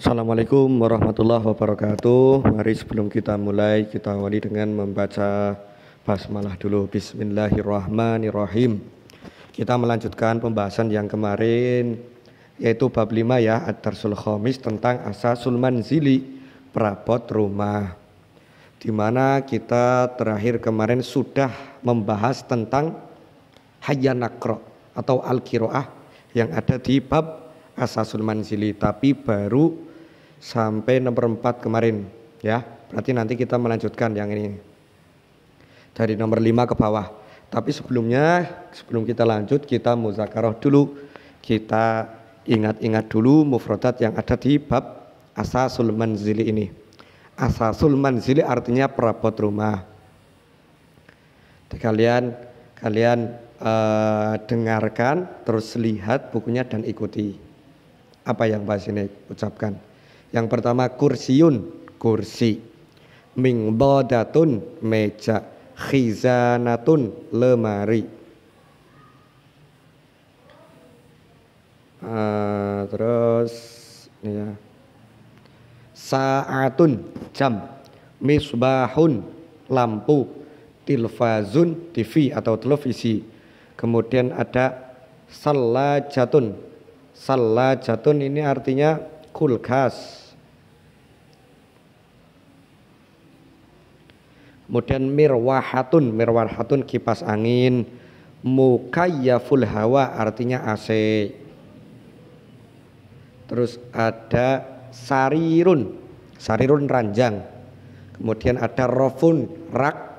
Assalamualaikum warahmatullahi wabarakatuh. Mari sebelum kita mulai kita awali dengan membaca basmalah dulu. Bismillahirrahmanirrahim. Kita melanjutkan pembahasan yang kemarin yaitu bab lima ya Ad-Darsul Khomis tentang asasul manzili, perabot rumah. Di mana kita terakhir kemarin sudah membahas tentang hayyanakro atau al kiroah yang ada di bab asasul manzili tapi baru sampai nomor 4 kemarin ya. Berarti nanti kita melanjutkan yang ini. Dari nomor 5 ke bawah. Tapi sebelumnya sebelum kita lanjut kita muzakarah dulu. Kita ingat-ingat dulu mufradat yang ada di bab asasul manzili ini. Asasul manzili artinya perabot rumah. Kalian kalian uh, dengarkan terus lihat bukunya dan ikuti apa yang Mbak Sini ucapkan. Yang pertama kursiun, kursi. Mingbodatun, meja. Khizanatun, lemari. Uh, terus ini ya. Saatun, jam. Misbahun, lampu. Tilfazun, TV atau televisi. Kemudian ada salajatun. Salajatun ini artinya kulkas. Kemudian mirwahatun, mirwahatun kipas angin. Mukayyaful hawa artinya AC. Terus ada sarirun, sarirun ranjang. Kemudian ada rofun, rak.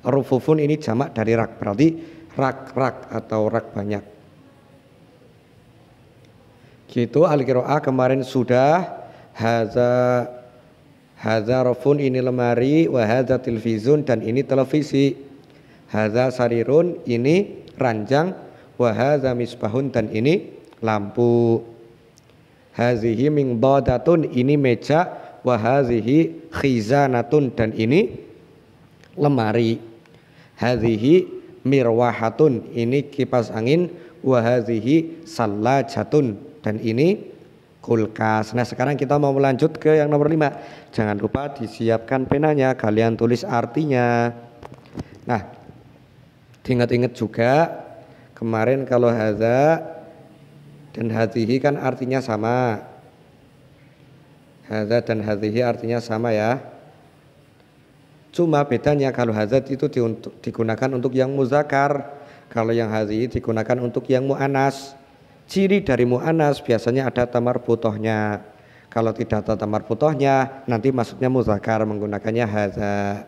Rufufun ini jamak dari rak, berarti rak-rak atau rak banyak. Gitu al ah kemarin sudah haza haza rafun ini lemari wa haza tilfizun dan ini televisi. Haza sarirun ini ranjang wa haza misbahun dan ini lampu. Hazihi mingbadatun ini meja wa hazihi khizanatun dan ini lemari. Hazihi mirwahatun ini kipas angin wahazihi sallajatun dan ini kulkas. Nah sekarang kita mau melanjut ke yang nomor 5. Jangan lupa disiapkan penanya, kalian tulis artinya. Nah diingat-ingat juga kemarin kalau haza dan hatihi kan artinya sama. Haza dan hatihi artinya sama ya. Cuma bedanya kalau hazat itu digunakan untuk yang muzakar, kalau yang Hazihi digunakan untuk yang mu'anas. Ciri dari mu'anas biasanya ada tamar butohnya. Kalau tidak ada tamar butohnya, nanti masuknya muzakar menggunakannya haza.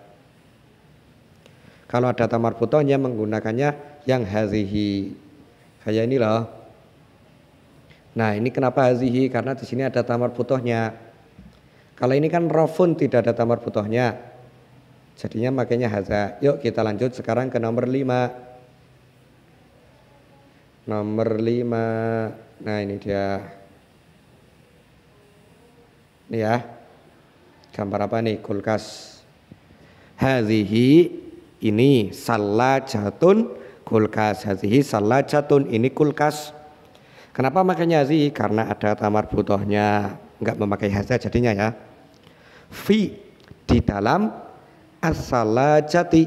Kalau ada tamar butohnya menggunakannya yang hazihi. Kayak ini loh. Nah ini kenapa hazihi? Karena di sini ada tamar butohnya. Kalau ini kan rofun tidak ada tamar butohnya. Jadinya makanya haza. Yuk kita lanjut sekarang ke nomor 5. Nomor 5. Nah, ini dia. Ini ya. Gambar apa nih? Kulkas. hazihi ini Salah Jatun, kulkas. hazihi Salah Jatun ini kulkas. Kenapa makanya sih Karena ada tamar butohnya. Enggak memakai hazah jadinya ya. Fi di dalam asalajati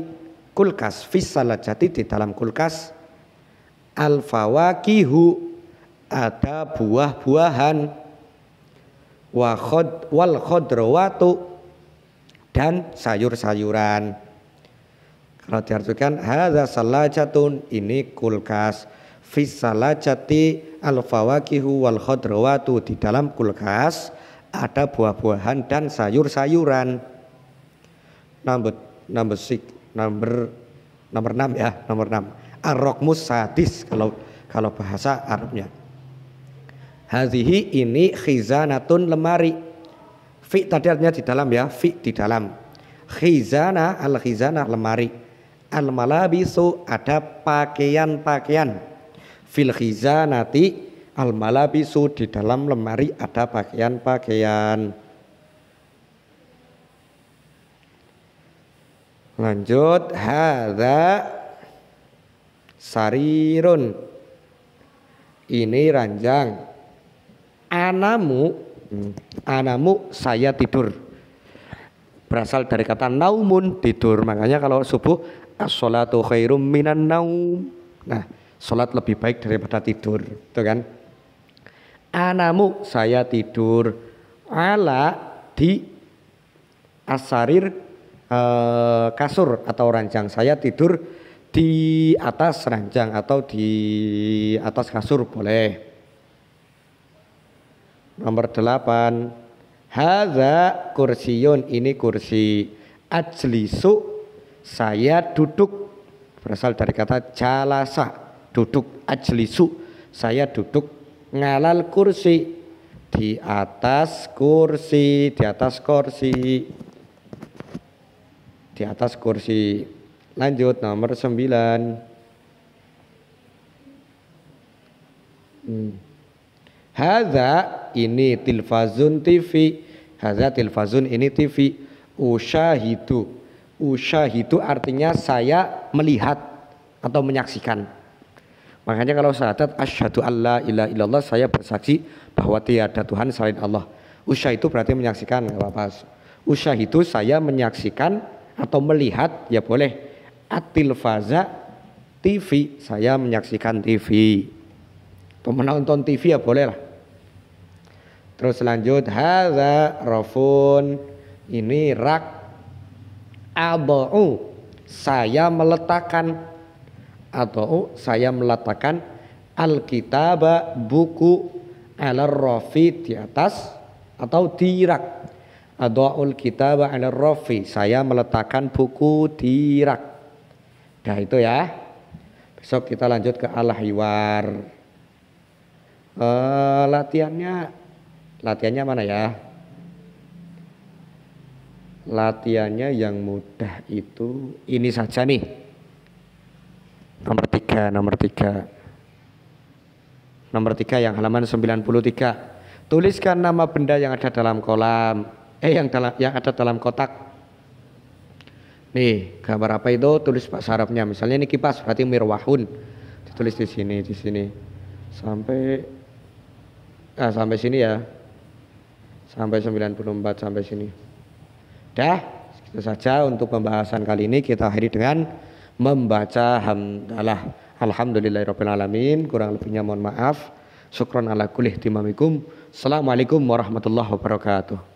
kulkas. Fi Jati di dalam kulkas al-fawakihu ada buah-buahan wa khod, wal khodrawatu dan sayur-sayuran. Kalau diartikan hadza salajatun ini kulkas fis salajati al fawakihu wal khodrawatu di dalam kulkas ada buah-buahan dan sayur-sayuran. Number number six, number nomor 6 ya, nomor 6. Ar-Rokmus sadis kalau kalau bahasa Arabnya. Hazihi ini khizanatun lemari. Fi tadi artinya di dalam ya, fi di dalam. Khizana al khizana lemari. Al malabisu ada pakaian-pakaian. Fil khizanati al malabisu di dalam lemari ada pakaian-pakaian. Lanjut hadza sarirun ini ranjang anamu hmm. anamu saya tidur berasal dari kata naumun tidur makanya kalau subuh as khairum minan naum nah sholat lebih baik daripada tidur itu kan anamu saya tidur ala di asarir eh, kasur atau ranjang saya tidur di atas ranjang atau di atas kasur boleh. Nomor delapan, haza kursiun ini kursi ajlisu saya duduk berasal dari kata jalasa duduk ajlisu saya duduk ngalal kursi di atas kursi di atas kursi di atas kursi Lanjut nomor 9. Hmm. Haza ini tilfazun TV. haza tilfazun ini TV. Usyahidu. Usyahidu artinya saya melihat atau menyaksikan. Makanya kalau syahadat asyhadu alla ilaha illallah saya bersaksi bahwa tiada Tuhan selain Allah. usha itu berarti menyaksikan, Bapak. usha itu saya menyaksikan atau melihat ya boleh atil faza TV saya menyaksikan TV pemenang TV ya boleh lah terus lanjut haza rafun ini rak abu saya meletakkan atau saya meletakkan alkitab buku al rafi di atas atau di rak Adu'ul kitab al rafi saya meletakkan buku di rak Nah itu ya. Besok kita lanjut ke al Iwar. Uh, eh, latihannya, latihannya mana ya? Latihannya yang mudah itu ini saja nih. Nomor tiga, nomor tiga. Nomor tiga yang halaman 93. Tuliskan nama benda yang ada dalam kolam. Eh yang dalam yang ada dalam kotak Nih, gambar apa itu? Tulis pak sarafnya Misalnya ini kipas, berarti mirwahun. Ditulis di sini, di sini. Sampai ah, sampai sini ya. Sampai 94 sampai sini. Dah, itu saja untuk pembahasan kali ini kita akhiri dengan membaca hamdalah. Alhamdulillahirabbil alamin. Kurang lebihnya mohon maaf. Syukron ala kulih Assalamualaikum warahmatullahi wabarakatuh.